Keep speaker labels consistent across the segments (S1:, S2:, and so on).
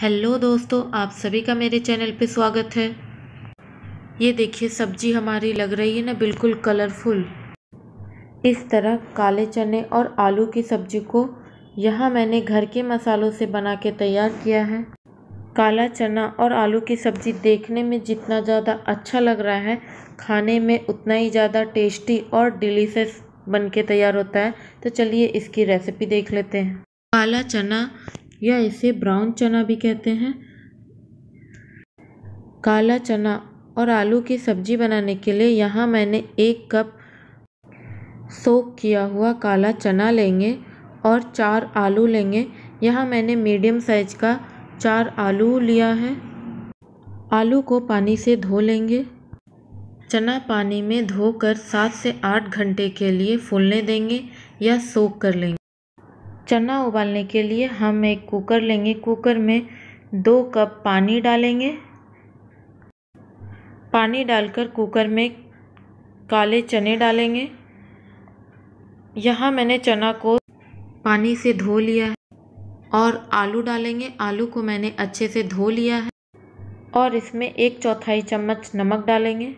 S1: hello दोस्तों आप सभी का मेरे चैनल पे स्वागत है ये देखिए सब्जी हमारी लग रही है ना बिल्कुल कलरफुल इस तरह काले चने और आलू की सब्जी को यहाँ मैंने घर के मसालों से बना के तैयार किया है काला चना और आलू की सब्ज़ी देखने में जितना ज़्यादा अच्छा लग रहा है खाने में उतना ही ज़्यादा टेस्टी और डिलीशस बन के तैयार होता है तो चलिए इसकी रेसिपी देख लेते हैं काला चना या इसे ब्राउन चना भी कहते हैं काला चना और आलू की सब्जी बनाने के लिए यहाँ मैंने एक कप सोक किया हुआ काला चना लेंगे और चार आलू लेंगे यहाँ मैंने मीडियम साइज का चार आलू लिया है आलू को पानी से धो लेंगे चना पानी में धोकर सात से आठ घंटे के लिए फूलने देंगे या सोक कर लेंगे चना उबालने के लिए हम एक कुकर लेंगे कुकर में दो कप पानी डालेंगे पानी डालकर कुकर में काले चने डालेंगे यहाँ मैंने चना को पानी से धो लिया है और आलू डालेंगे आलू को मैंने अच्छे से धो लिया है और इसमें एक चौथाई चम्मच नमक डालेंगे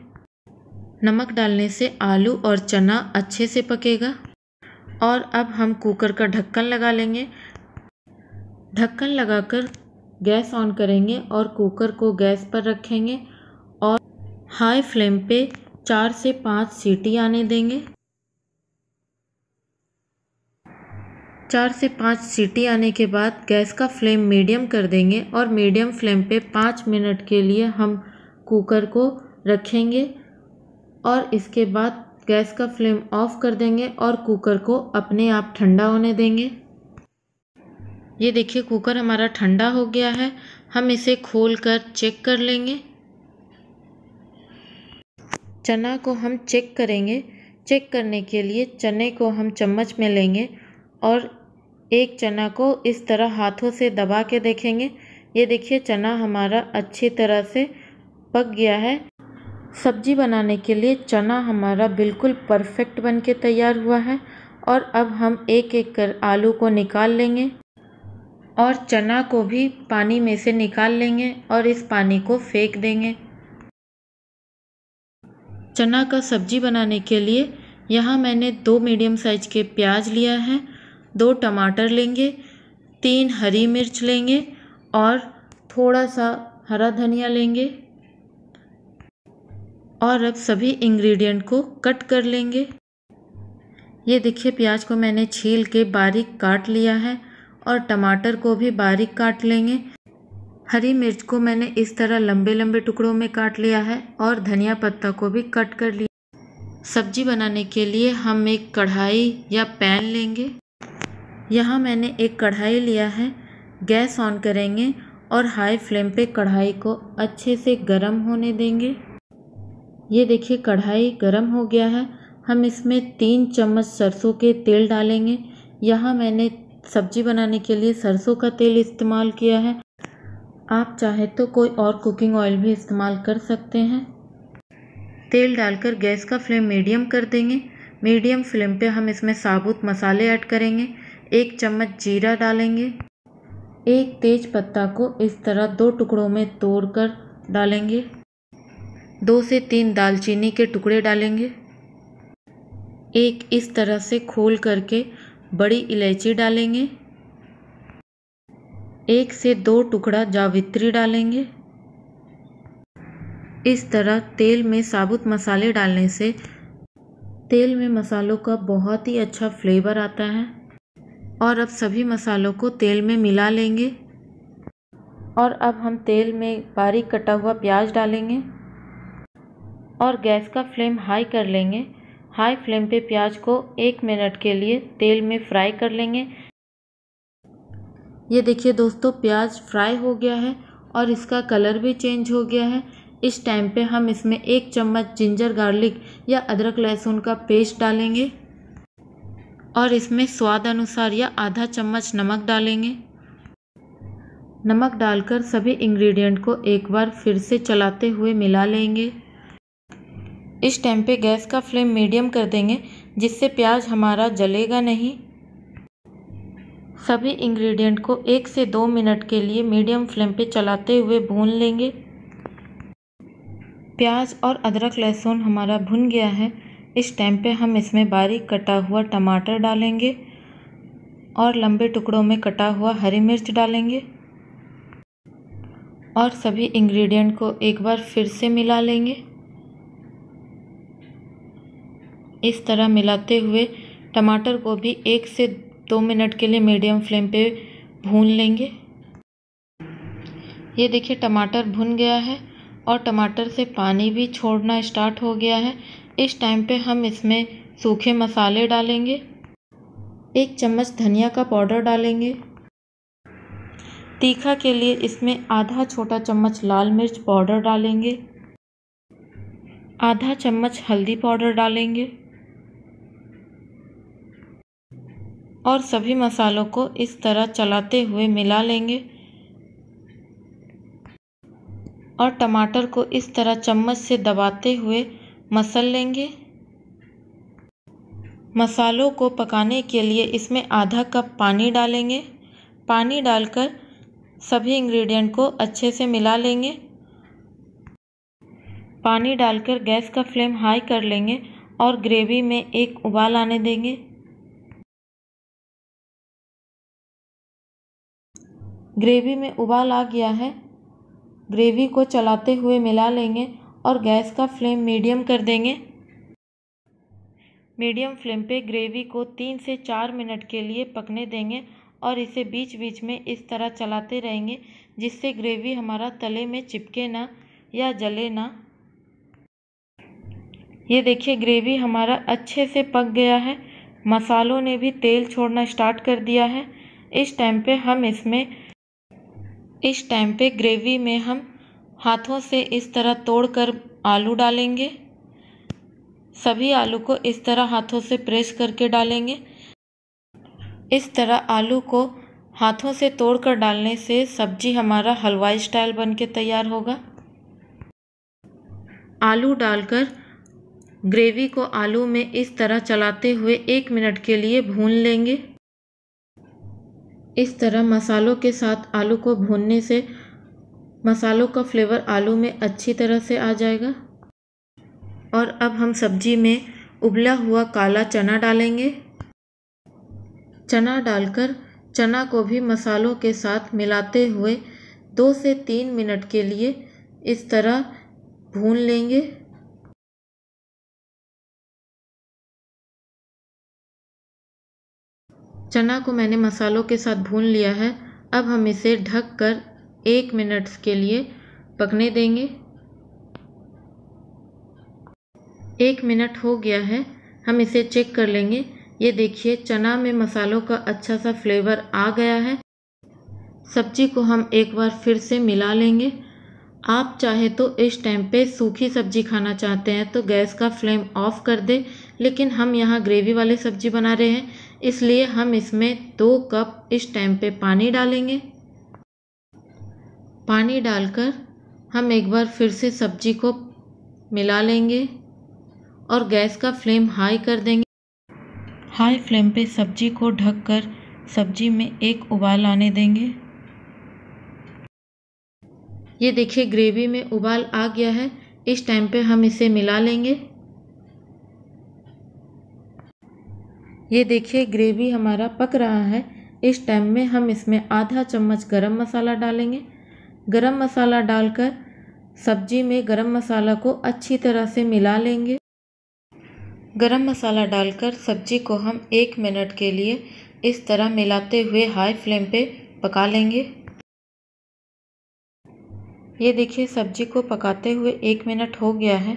S1: नमक डालने से आलू और चना अच्छे से पकेगा और अब हम कुकर का ढक्कन लगा लेंगे ढक्कन लगाकर गैस ऑन करेंगे और कुकर को गैस पर रखेंगे और हाई फ्लेम पे चार से पाँच सीटी आने देंगे चार से पाँच सीटी आने के बाद गैस का फ्लेम मीडियम कर देंगे और मीडियम फ्लेम पे पाँच मिनट के लिए हम कुकर को रखेंगे और इसके बाद गैस का फ्लेम ऑफ कर देंगे और कुकर को अपने आप ठंडा होने देंगे ये देखिए कुकर हमारा ठंडा हो गया है हम इसे खोल कर चेक कर लेंगे चना को हम चेक करेंगे चेक करने के लिए चने को हम चम्मच में लेंगे और एक चना को इस तरह हाथों से दबा के देखेंगे ये देखिए चना हमारा अच्छी तरह से पक गया है सब्जी बनाने के लिए चना हमारा बिल्कुल परफेक्ट बन के तैयार हुआ है और अब हम एक एक कर आलू को निकाल लेंगे और चना को भी पानी में से निकाल लेंगे और इस पानी को फेंक देंगे चना का सब्जी बनाने के लिए यहाँ मैंने दो मीडियम साइज के प्याज लिया है दो टमाटर लेंगे तीन हरी मिर्च लेंगे और थोड़ा सा हरा धनिया लेंगे और अब सभी इंग्रेडिएंट को कट कर लेंगे ये देखिए प्याज को मैंने छील के बारीक काट लिया है और टमाटर को भी बारीक काट लेंगे हरी मिर्च को मैंने इस तरह लंबे लंबे टुकड़ों में काट लिया है और धनिया पत्ता को भी कट कर लिया सब्जी बनाने के लिए हम एक कढ़ाई या पैन लेंगे यहाँ मैंने एक कढ़ाई लिया है गैस ऑन करेंगे और हाई फ्लेम पे कढ़ाई को अच्छे से गर्म होने देंगे ये देखिए कढ़ाई गरम हो गया है हम इसमें तीन चम्मच सरसों के तेल डालेंगे यहाँ मैंने सब्जी बनाने के लिए सरसों का तेल इस्तेमाल किया है आप चाहे तो कोई और कुकिंग ऑयल भी इस्तेमाल कर सकते हैं तेल डालकर गैस का फ्लेम मीडियम कर देंगे मीडियम फ्लेम पे हम इसमें साबुत मसाले ऐड करेंगे एक चम्मच जीरा डालेंगे एक तेज पत्ता को इस तरह दो टुकड़ों में तोड़कर डालेंगे दो से तीन दालचीनी के टुकड़े डालेंगे एक इस तरह से खोल करके बड़ी इलायची डालेंगे एक से दो टुकड़ा जावित्री डालेंगे इस तरह तेल में साबुत मसाले डालने से तेल में मसालों का बहुत ही अच्छा फ्लेवर आता है और अब सभी मसालों को तेल में मिला लेंगे और अब हम तेल में बारीक कटा हुआ प्याज डालेंगे और गैस का फ्लेम हाई कर लेंगे हाई फ्लेम पे प्याज को एक मिनट के लिए तेल में फ्राई कर लेंगे ये देखिए दोस्तों प्याज फ्राई हो गया है और इसका कलर भी चेंज हो गया है इस टाइम पे हम इसमें एक चम्मच जिंजर गार्लिक या अदरक लहसुन का पेस्ट डालेंगे और इसमें स्वाद अनुसार या आधा चम्मच नमक डालेंगे नमक डालकर सभी इंग्रेडिएंट को एक बार फिर से चलाते हुए मिला लेंगे इस टाइम पे गैस का फ्लेम मीडियम कर देंगे जिससे प्याज हमारा जलेगा नहीं सभी इंग्रेडिएंट को एक से दो मिनट के लिए मीडियम फ्लेम पे चलाते हुए भून लेंगे प्याज और अदरक लहसुन हमारा भुन गया है इस टाइम पे हम इसमें बारीक कटा हुआ टमाटर डालेंगे और लंबे टुकड़ों में कटा हुआ हरी मिर्च डालेंगे और सभी इंग्रेडिएंट को एक बार फिर से मिला लेंगे इस तरह मिलाते हुए टमाटर को भी एक से दो मिनट के लिए मीडियम फ्लेम पे भून लेंगे ये देखिए टमाटर भुन गया है और टमाटर से पानी भी छोड़ना स्टार्ट हो गया है इस टाइम पे हम इसमें सूखे मसाले डालेंगे एक चम्मच धनिया का पाउडर डालेंगे तीखा के लिए इसमें आधा छोटा चम्मच लाल मिर्च पाउडर डालेंगे आधा चम्मच हल्दी पाउडर डालेंगे और सभी मसालों को इस तरह चलाते हुए मिला लेंगे और टमाटर को इस तरह चम्मच से दबाते हुए मसल लेंगे मसालों को पकाने के लिए इसमें आधा कप पानी डालेंगे पानी डालकर सभी इंग्रेडिएंट को अच्छे से मिला लेंगे पानी डालकर गैस का फ्लेम हाई कर लेंगे और ग्रेवी में एक उबाल आने देंगे ग्रेवी में उबाल आ गया है ग्रेवी को चलाते हुए मिला लेंगे और गैस का फ्लेम मीडियम कर देंगे मीडियम फ्लेम पे ग्रेवी को तीन से चार मिनट के लिए पकने देंगे और इसे बीच बीच में इस तरह चलाते रहेंगे जिससे ग्रेवी हमारा तले में चिपके ना या जले ना ये देखिए ग्रेवी हमारा अच्छे से पक गया है मसालों ने भी तेल छोड़ना स्टार्ट कर दिया है इस टाइम पे हम इसमें इस टाइम पे ग्रेवी में हम हाथों से इस तरह तोड़ कर आलू डालेंगे सभी आलू को इस तरह हाथों से प्रेस करके डालेंगे इस तरह आलू को हाथों से तोड़कर डालने से सब्जी हमारा हलवाई स्टाइल बन के तैयार होगा आलू डालकर ग्रेवी को आलू में इस तरह चलाते हुए एक मिनट के लिए भून लेंगे इस तरह मसालों के साथ आलू को भूनने से मसालों का फ्लेवर आलू में अच्छी तरह से आ जाएगा और अब हम सब्जी में उबला हुआ काला चना डालेंगे चना डालकर चना को भी मसालों के साथ मिलाते हुए दो से तीन मिनट के लिए इस तरह भून लेंगे चना को मैंने मसालों के साथ भून लिया है अब हम इसे ढक कर एक मिनट के लिए पकने देंगे एक मिनट हो गया है हम इसे चेक कर लेंगे ये देखिए चना में मसालों का अच्छा सा फ्लेवर आ गया है सब्जी को हम एक बार फिर से मिला लेंगे आप चाहे तो इस टाइम पे सूखी सब्जी खाना चाहते हैं तो गैस का फ्लेम ऑफ कर दें लेकिन हम यहाँ ग्रेवी वाली सब्जी बना रहे हैं इसलिए हम इसमें दो कप इस टाइम पे पानी डालेंगे पानी डालकर हम एक बार फिर से सब्जी को मिला लेंगे और गैस का फ्लेम हाई कर देंगे हाई फ्लेम पे सब्जी को ढककर सब्जी में एक उबाल आने देंगे ये देखिए ग्रेवी में उबाल आ गया है इस टाइम पे हम इसे मिला लेंगे ये देखिए ग्रेवी हमारा पक रहा है इस टाइम में हम इसमें आधा चम्मच गरम मसाला डालेंगे गरम मसाला डालकर सब्जी में गरम मसाला को अच्छी तरह से मिला लेंगे गरम मसाला डालकर सब्जी को हम एक मिनट के लिए इस तरह मिलाते हुए हाई फ्लेम पे पका लेंगे ये देखिए सब्जी को पकाते हुए एक मिनट हो गया है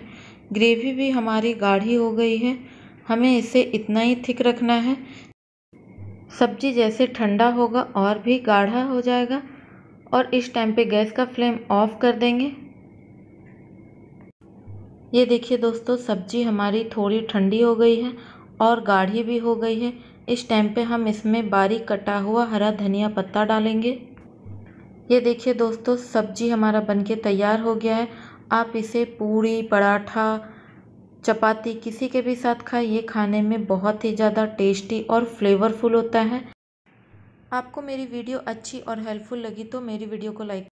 S1: ग्रेवी भी हमारी गाढ़ी हो गई है हमें इसे इतना ही थिक रखना है सब्जी जैसे ठंडा होगा और भी गाढ़ा हो जाएगा और इस टाइम पे गैस का फ्लेम ऑफ कर देंगे ये देखिए दोस्तों सब्जी हमारी थोड़ी ठंडी हो गई है और गाढ़ी भी हो गई है इस टाइम पे हम इसमें बारीक कटा हुआ हरा धनिया पत्ता डालेंगे ये देखिए दोस्तों सब्जी हमारा बनके तैयार हो गया है आप इसे पूरी पराठा चपाती किसी के भी साथ खाए ये खाने में बहुत ही ज़्यादा टेस्टी और फ्लेवरफुल होता है आपको मेरी वीडियो अच्छी और हेल्पफुल लगी तो मेरी वीडियो को लाइक